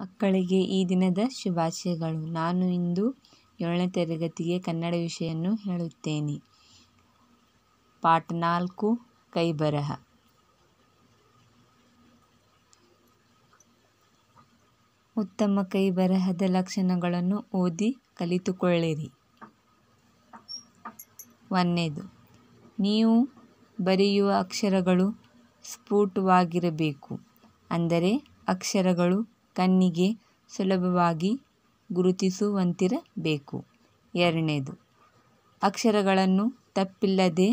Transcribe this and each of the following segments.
ಮಕ್ಕಳಿಗೆ ಈ ದಿನದ ಶುಭಾಶಯಗಳು ನಾನು ಇಂದು ಏಳನೇ ತರಗತಿಗೆ ಕನ್ನಡ ವಿಷಯವನ್ನು ಹೇಳುತ್ತೇನೆ ಪಾಠ ನಾಲ್ಕು ಕೈಬರಹ ಉತ್ತಮ ಕೈಬರಹದ ಲಕ್ಷಣಗಳನ್ನು ಓದಿ ಕಲಿತುಕೊಳ್ಳಿರಿ ಒಂದನೇದು ನೀವು ಬರೆಯುವ ಅಕ್ಷರಗಳು ಸ್ಫುಟವಾಗಿರಬೇಕು ಅಂದರೆ ಅಕ್ಷರಗಳು ಕಣ್ಣಿಗೆ ಸುಲಭವಾಗಿ ಗುರುತಿಸುವಂತಿರಬೇಕು ಎರಡನೇದು ಅಕ್ಷರಗಳನ್ನು ತಪ್ಪಿಲ್ಲದೆ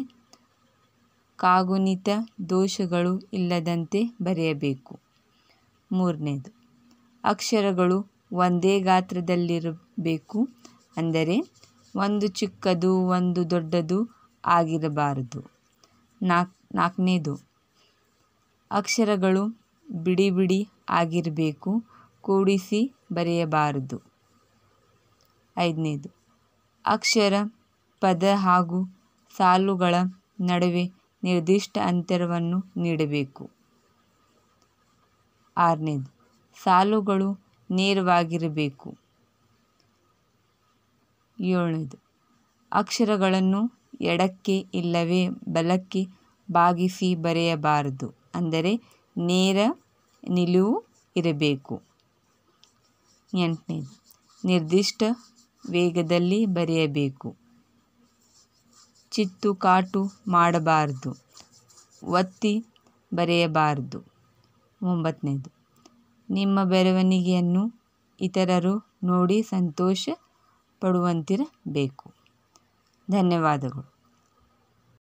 ಕಾಗುಣಿತ ದೋಷಗಳು ಇಲ್ಲದಂತೆ ಬರೆಯಬೇಕು ಮೂರನೇದು ಅಕ್ಷರಗಳು ಒಂದೇ ಗಾತ್ರದಲ್ಲಿರಬೇಕು ಅಂದರೆ ಒಂದು ಚಿಕ್ಕದು ಒಂದು ದೊಡ್ಡದು ಆಗಿರಬಾರದು ನಾಲ್ಕು ನಾಲ್ಕನೇದು ಅಕ್ಷರಗಳು ಬಿಡಿ ಬಿಡಿ ಆಗಿರಬೇಕು ಕೂಡಿಸಿ ಬರೆಯಬಾರದು ಐದನೇದು ಅಕ್ಷರ ಪದ ಹಾಗೂ ಸಾಲುಗಳ ನಡುವೆ ನಿರ್ದಿಷ್ಟ ಅಂತರವನ್ನು ನೀಡಬೇಕು ಆರನೇದು ಸಾಲುಗಳು ನೇರವಾಗಿರಬೇಕು ಏಳನೇದು ಅಕ್ಷರಗಳನ್ನು ಎಡಕ್ಕೆ ಇಲ್ಲವೇ ಬಲಕ್ಕೆ ಬಾಗಿಸಿ ಬರೆಯಬಾರದು ಅಂದರೆ ನೇರ ನಿಲುವು ಇರಬೇಕು ಎಂಟನೇದು ನಿರ್ದಿಷ್ಟ ವೇಗದಲ್ಲಿ ಬರೆಯಬೇಕು ಚಿತ್ತು ಕಾಟು ಮಾಡಬಾರದು ಒತ್ತಿ ಬರೆಯಬಾರದು ಒಂಬತ್ತನೇದು ನಿಮ್ಮ ಬರವಣಿಗೆಯನ್ನು ಇತರರು ನೋಡಿ ಸಂತೋಷ ಪಡುವಂತಿರಬೇಕು ಧನ್ಯವಾದಗಳು